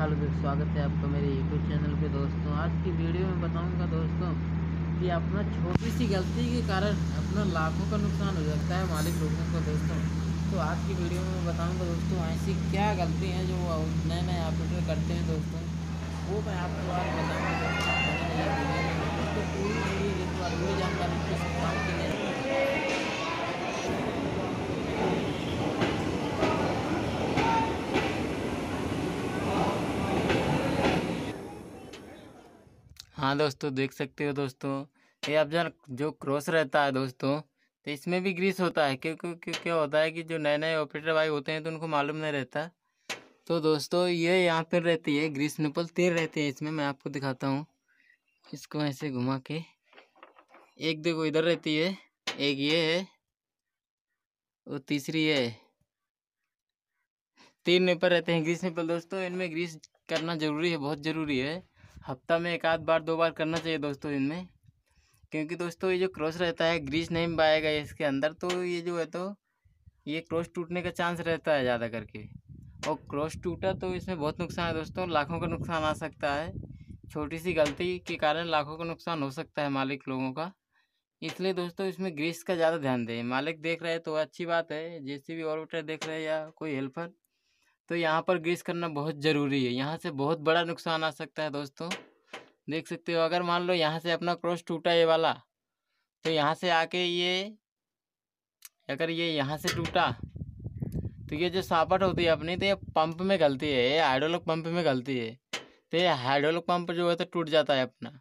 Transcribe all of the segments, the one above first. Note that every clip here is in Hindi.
हेलो फिर स्वागत है आपका मेरे यूट्यूब चैनल पे दोस्तों आज की वीडियो में बताऊंगा दोस्तों कि अपना छोटी सी गलती के कारण अपना लाखों का नुकसान हो जाता है मालिक लोगों का दोस्तों तो आज की वीडियो में बताऊंगा दोस्तों ऐसी क्या गलती हैं जो नए नए उसमें करते हैं दोस्तों वो मैं आपको आज बताऊँगा दोस्तों पूरी पूरी जानकारी हाँ दोस्तों देख सकते हो दोस्तों ये अब जो जो क्रॉस रहता है दोस्तों तो इसमें भी ग्रीस होता है क्योंकि क्यों क्या होता है कि जो नए नए ऑपरेटर भाई होते हैं तो उनको मालूम नहीं रहता तो दोस्तों ये यहाँ पर रहती है ग्रीस निपल तेर रहती है इसमें मैं आपको दिखाता हूँ इसको ऐसे घुमा के एक देखो इधर रहती है एक ये है और तीसरी है तीन निपल रहते हैं ग्रीस निपल दोस्तों इनमें ग्रीस करना ज़रूरी है बहुत ज़रूरी है हफ्ता में एक आध बार दो बार करना चाहिए दोस्तों इनमें क्योंकि दोस्तों ये जो क्रॉस रहता है ग्रीस नहीं पाएगा इसके अंदर तो ये जो है तो ये क्रॉस टूटने का चांस रहता है ज़्यादा करके और क्रॉस टूटा तो इसमें बहुत नुकसान है दोस्तों लाखों का नुकसान आ सकता है छोटी सी गलती के कारण लाखों का नुकसान हो सकता है मालिक लोगों का इसलिए दोस्तों इसमें ग्रीस का ज़्यादा ध्यान दें मालिक देख रहे हैं तो अच्छी बात है जैसे भी ऑर्बिटर देख रहे हैं या कोई हेल्पर तो यहाँ पर ग्रीस करना बहुत ज़रूरी है यहाँ से बहुत बड़ा नुकसान आ सकता है दोस्तों देख सकते हो अगर मान लो यहाँ से अपना क्रॉस टूटा ये वाला तो यहाँ से आके ये अगर ये यहाँ से टूटा तो ये जो सापट होती है अपनी तो ये पंप में गलती है ये हाइड्रोलिक पंप में गलती है तो ये हाइड्रोलिक पंप जो है तो टूट जाता है अपना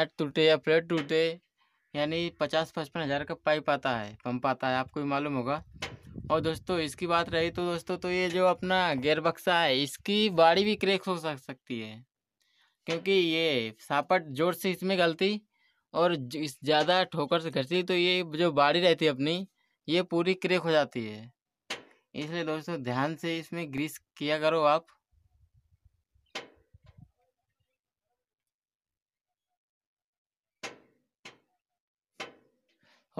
नट टूटे या प्लेट टूटे यानी पचास पचपन हज़ार का पाइप आता है पंप आता है आपको भी मालूम होगा और दोस्तों इसकी बात रही तो दोस्तों तो ये जो अपना गेयर बक्सा है इसकी बाड़ी भी क्रेक हो सकती है क्योंकि ये सापट जोर से इसमें गलती और इस ज़्यादा ठोकर से घटती तो ये जो बाड़ी रहती है अपनी ये पूरी क्रेक हो जाती है इसलिए दोस्तों ध्यान से इसमें ग्रीस किया करो आप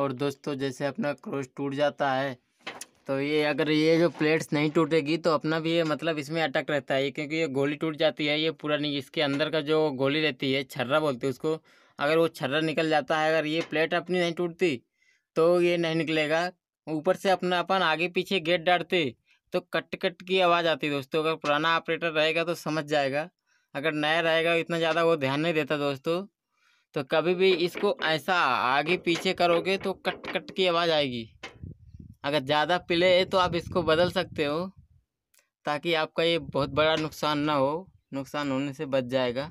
और दोस्तों जैसे अपना क्रोश टूट जाता है तो ये अगर ये जो प्लेट्स नहीं टूटेगी तो अपना भी ये मतलब इसमें अटक रहता है क्योंकि ये गोली टूट जाती है ये पूरा नहीं इसके अंदर का जो गोली रहती है छर्रा बोलते हैं उसको अगर वो छर्रा निकल जाता है अगर ये प्लेट अपनी नहीं टूटती तो ये नहीं निकलेगा ऊपर से अपना अपन आगे पीछे गेट डालते तो कट कट की आवाज़ आती है दोस्तों अगर पुराना ऑपरेटर रहेगा तो समझ जाएगा अगर नया रहेगा इतना ज़्यादा वो ध्यान नहीं देता दोस्तों तो कभी भी इसको ऐसा आगे पीछे करोगे तो कट कट की आवाज़ आएगी अगर ज़्यादा पिले तो आप इसको बदल सकते हो ताकि आपका ये बहुत बड़ा नुकसान ना हो नुकसान होने से बच जाएगा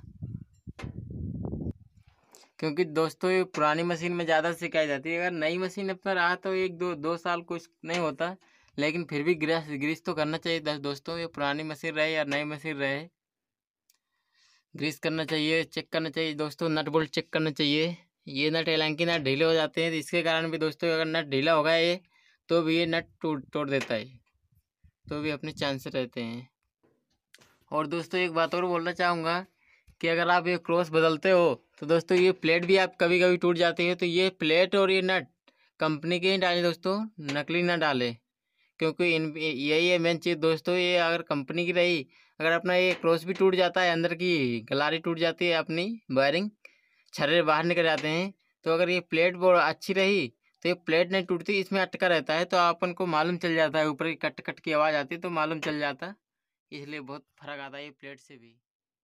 क्योंकि दोस्तों ये पुरानी मशीन में ज़्यादा सिखाई जाती है अगर नई मशीन अपना तो रहा तो एक दो दो साल कुछ नहीं होता लेकिन फिर भी ग्रेस ग्रीस तो करना चाहिए दोस्तों ये पुरानी मशीन रहे या नई मशीन रहे ग्रीस करना चाहिए चेक करना चाहिए दोस्तों नट बोल्ट चेक करना चाहिए ये नट हालांकि नट ढीले हो जाते हैं तो इसके कारण भी दोस्तों अगर नट ढीला होगा ये तो भी ये नट टूट तोड़ देता है तो भी अपने चांस रहते हैं और दोस्तों एक बात और बोलना चाहूँगा कि अगर आप ये क्रॉस बदलते हो तो दोस्तों ये प्लेट भी आप कभी कभी टूट जाती है तो ये प्लेट और ये नट कंपनी के ही डालें दोस्तों नकली ना डालें क्योंकि इन यही है मेन चीज़ दोस्तों ये अगर कंपनी की रही अगर अपना ये क्रॉस भी टूट जाता है अंदर की गलारी टूट जाती है अपनी वायरिंग छर्रे बाहर निकल जाते हैं तो अगर ये प्लेट अच्छी रही तो ये प्लेट नहीं टूटती इसमें अटका रहता है तो अपन को मालूम चल जाता है ऊपर की कट कट की आवाज़ आती है तो मालूम चल जाता है इसलिए बहुत फर्क आता है ये प्लेट से भी